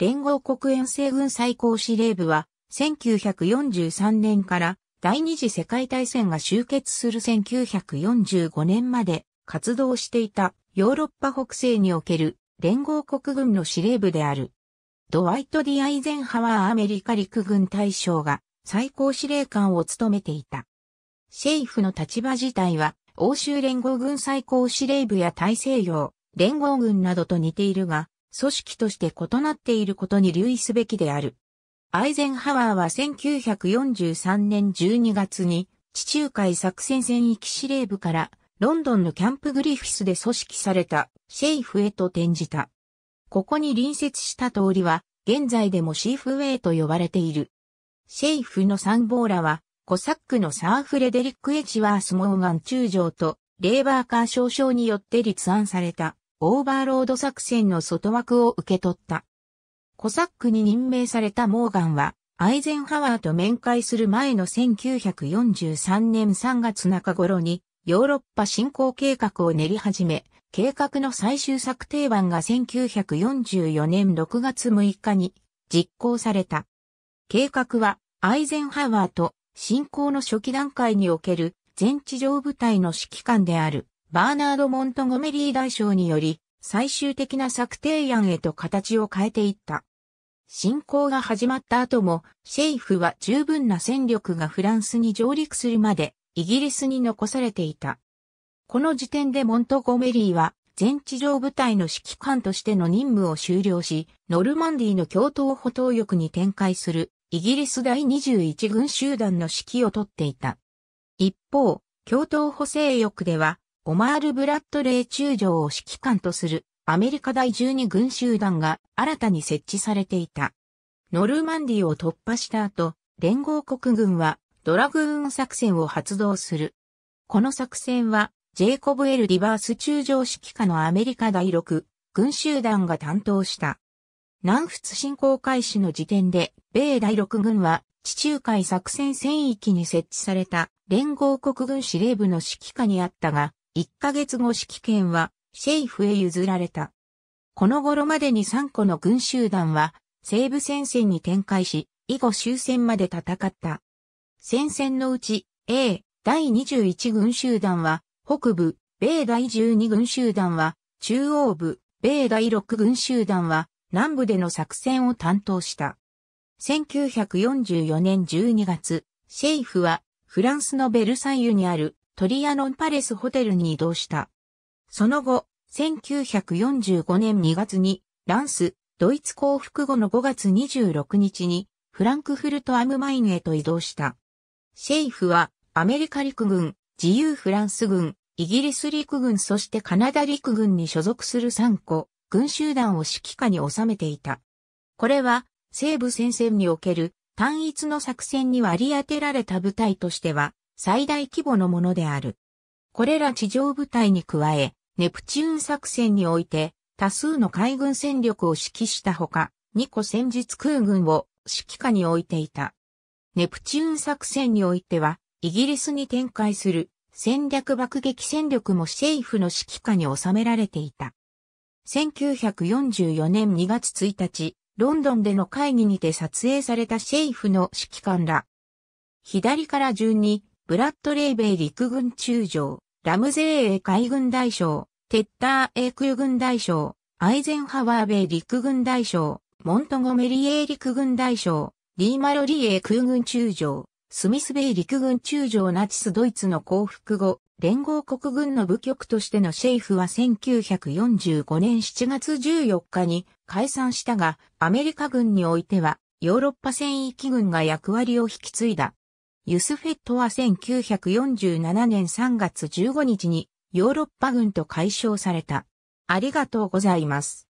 連合国遠征軍最高司令部は、1943年から第二次世界大戦が終結する1945年まで活動していたヨーロッパ北西における連合国軍の司令部である。ドワイト・ディ・アイゼンハワーアメリカ陸軍大将が最高司令官を務めていた。シェイフの立場自体は欧州連合軍最高司令部や大西洋連合軍などと似ているが、組織として異なっていることに留意すべきである。アイゼンハワーは1943年12月に地中海作戦戦域司令部からロンドンのキャンプグリフィスで組織されたシェイフへと転じた。ここに隣接した通りは現在でもシーフウェイと呼ばれている。シェイフの参謀らはコサックのサー・フレデリック・エチワース・モーガン中将とレーバーカー少将によって立案された。オーバーロード作戦の外枠を受け取った。コサックに任命されたモーガンは、アイゼンハワーと面会する前の1943年3月中頃に、ヨーロッパ進行計画を練り始め、計画の最終策定版が1944年6月6日に実行された。計画は、アイゼンハワーと進行の初期段階における全地上部隊の指揮官であるバーナード・モントゴメリー大将により、最終的な策定案へと形を変えていった。侵攻が始まった後も、シェイフは十分な戦力がフランスに上陸するまで、イギリスに残されていた。この時点でモントゴメリーは、全地上部隊の指揮官としての任務を終了し、ノルマンディの共闘補東翼に展開する、イギリス第21軍集団の指揮をとっていた。一方、共闘補正翼では、オマール・ブラッドレイ中将を指揮官とするアメリカ第12軍集団が新たに設置されていた。ノルマンディを突破した後、連合国軍はドラグーン作戦を発動する。この作戦は、ジェイコブ・エル・リバース中将指揮下のアメリカ第6軍集団が担当した。南仏侵攻開始の時点で、米第6軍は地中海作戦戦域に設置された連合国軍司令部の指揮下にあったが、1ヶ月後指揮権はシェイフへ譲られた。この頃までに3個の軍集団は西部戦線に展開し、以後終戦まで戦った。戦線のうち A 第21軍集団は北部、米第12軍集団は中央部、米第6軍集団は南部での作戦を担当した。1944年12月、シェイフはフランスのベルサイユにあるトリアノンパレスホテルに移動した。その後、1945年2月に、ランス、ドイツ降伏後の5月26日に、フランクフルト・アムマインへと移動した。シェイフは、アメリカ陸軍、自由フランス軍、イギリス陸軍そしてカナダ陸軍に所属する3個、軍集団を指揮下に収めていた。これは、西部戦線における単一の作戦に割り当てられた部隊としては、最大規模のものである。これら地上部隊に加え、ネプチューン作戦において多数の海軍戦力を指揮したほか、二個戦術空軍を指揮下に置いていた。ネプチューン作戦においては、イギリスに展開する戦略爆撃戦力もシェイフの指揮下に収められていた。1944年2月1日、ロンドンでの会議にて撮影されたシェイフの指揮官ら。左から順にブラッドレイベイ陸軍中将、ラムゼーエ海軍大将、テッターエ空軍大将、アイゼンハワーベイ陸軍大将、モントゴメリエー陸軍大将、リーマロリエ空軍中将、スミスベイ陸軍中将ナチスドイツの降伏後、連合国軍の部局としてのシェイフは1945年7月14日に解散したが、アメリカ軍においては、ヨーロッパ戦域軍が役割を引き継いだ。ユスフェットは1947年3月15日にヨーロッパ軍と解消された。ありがとうございます。